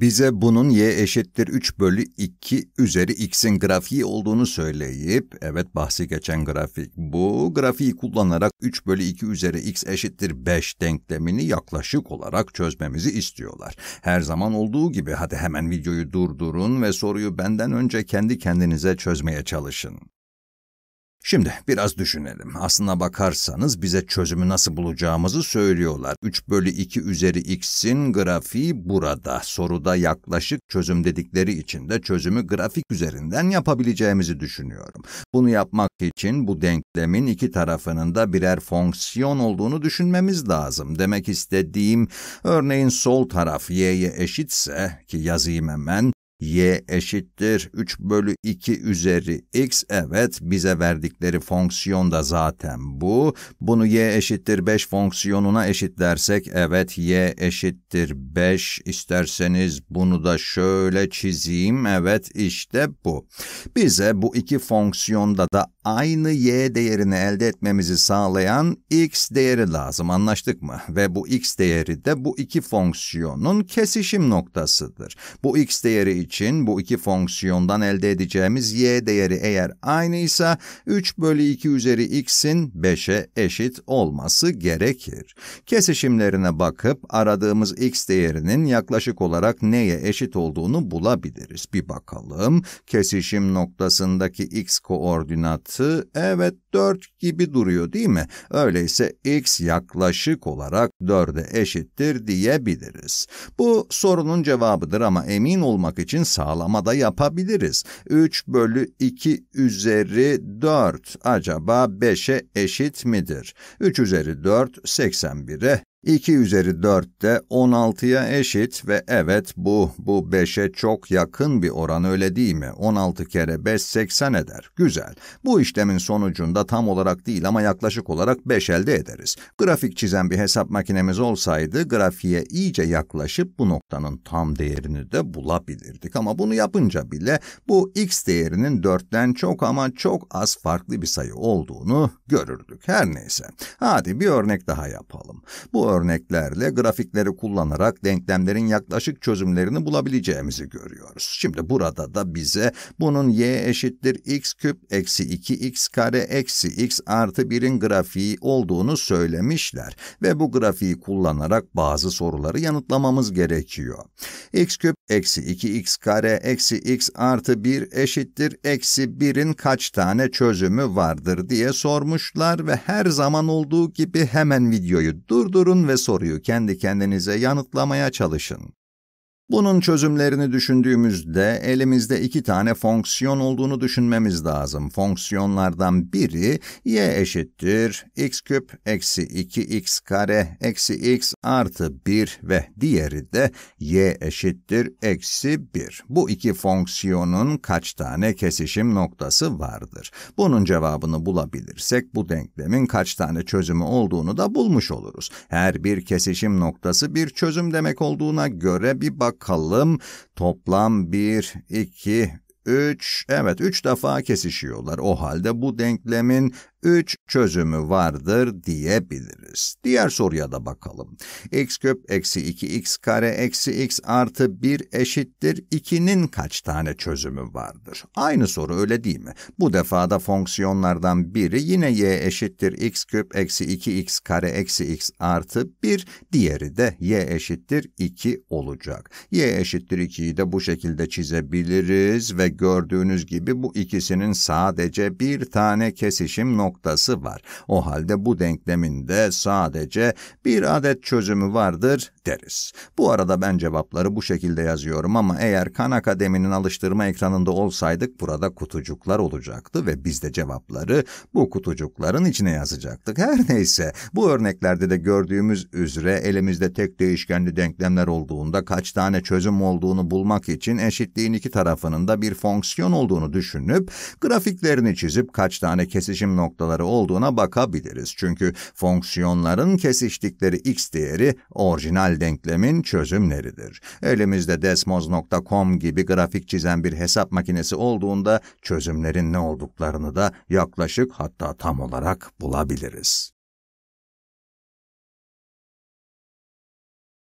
bize bunun y eşittir 3 bölü 2 üzeri x'in grafiği olduğunu söyleyip, evet bahsi geçen grafik bu, grafiği kullanarak 3 bölü 2 üzeri x eşittir 5 denklemini yaklaşık olarak çözmemizi istiyorlar. Her zaman olduğu gibi hadi hemen videoyu durdurun ve soruyu benden önce kendi kendinize çözmeye çalışın. Şimdi biraz düşünelim. Aslına bakarsanız bize çözümü nasıl bulacağımızı söylüyorlar. 3 bölü 2 üzeri x'in grafiği burada. Soruda yaklaşık çözüm dedikleri için de çözümü grafik üzerinden yapabileceğimizi düşünüyorum. Bunu yapmak için bu denklemin iki tarafının da birer fonksiyon olduğunu düşünmemiz lazım. Demek istediğim örneğin sol taraf y'ye eşitse ki yazayım hemen y eşittir 3 bölü 2 üzeri x evet bize verdikleri fonksiyon da zaten bu. Bunu y eşittir 5 fonksiyonuna eşitlersek evet y eşittir 5 isterseniz bunu da şöyle çizeyim evet işte bu. Bize bu iki fonksiyonda da aynı y değerini elde etmemizi sağlayan x değeri lazım anlaştık mı? Ve bu x değeri de bu iki fonksiyonun kesişim noktasıdır. Bu x değeri için bu iki fonksiyondan elde edeceğimiz y değeri eğer aynıysa 3 bölü 2 üzeri x'in 5'e eşit olması gerekir. Kesişimlerine bakıp aradığımız x değerinin yaklaşık olarak neye eşit olduğunu bulabiliriz. Bir bakalım kesişim noktasındaki x koordinatı artı evet 4 gibi duruyor değil mi? Öyleyse x yaklaşık olarak 4'e eşittir diyebiliriz. Bu sorunun cevabıdır ama emin olmak için sağlamada yapabiliriz. 3 bölü 2 üzeri 4 acaba 5'e eşit midir? 3 üzeri 4 81'e 2 üzeri 4 de 16'ya eşit ve evet bu, bu 5'e çok yakın bir oran öyle değil mi? 16 kere 5, 80 eder. Güzel. Bu işlemin sonucunda tam olarak değil ama yaklaşık olarak 5 elde ederiz. Grafik çizen bir hesap makinemiz olsaydı grafiğe iyice yaklaşıp bu noktanın tam değerini de bulabilirdik. Ama bunu yapınca bile bu x değerinin 4'ten çok ama çok az farklı bir sayı olduğunu görürdük. Her neyse. Hadi bir örnek daha yapalım. Bu örneklerle grafikleri kullanarak denklemlerin yaklaşık çözümlerini bulabileceğimizi görüyoruz. Şimdi burada da bize bunun y eşittir x küp eksi 2x kare eksi x artı 1'in grafiği olduğunu söylemişler ve bu grafiği kullanarak bazı soruları yanıtlamamız gerekiyor. x küp eksi 2x kare eksi x artı 1 eşittir eksi 1'in kaç tane çözümü vardır diye sormuşlar ve her zaman olduğu gibi hemen videoyu durdurun ve soruyu kendi kendinize yanıtlamaya çalışın. Bunun çözümlerini düşündüğümüzde elimizde iki tane fonksiyon olduğunu düşünmemiz lazım. Fonksiyonlardan biri y eşittir x küp eksi 2x kare eksi x artı 1 ve diğeri de y eşittir eksi 1. Bu iki fonksiyonun kaç tane kesişim noktası vardır? Bunun cevabını bulabilirsek bu denklemin kaç tane çözümü olduğunu da bulmuş oluruz. Her bir kesişim noktası bir çözüm demek olduğuna göre bir bak bakalım. Toplam 1, 2, 3, evet 3 defa kesişiyorlar. O halde bu denklemin 3 çözümü vardır diyebiliriz. Diğer soruya da bakalım. x küp eksi 2x kare eksi x artı 1 eşittir 2'nin kaç tane çözümü vardır? Aynı soru öyle değil mi? Bu defada fonksiyonlardan biri yine y eşittir x küp eksi 2x kare eksi x artı 1, diğeri de y eşittir 2 olacak. y eşittir 2'yi de bu şekilde çizebiliriz ve gördüğünüz gibi bu ikisinin sadece bir tane kesişim noktası noktası var. O halde bu denklemin de sadece bir adet çözümü vardır, deriz. Bu arada ben cevapları bu şekilde yazıyorum ama eğer Khan Akademi'nin alıştırma ekranında olsaydık burada kutucuklar olacaktı ve biz de cevapları bu kutucukların içine yazacaktık. Her neyse bu örneklerde de gördüğümüz üzere elimizde tek değişkenli denklemler olduğunda kaç tane çözüm olduğunu bulmak için eşitliğin iki tarafının da bir fonksiyon olduğunu düşünüp grafiklerini çizip kaç tane kesişim noktaları olduğuna bakabiliriz. Çünkü fonksiyonların kesiştikleri x değeri orijinal binomel denklemin çözümleridir. Elimizde Desmos.com gibi grafik çizen bir hesap makinesi olduğunda çözümlerin ne olduklarını da yaklaşık hatta tam olarak bulabiliriz.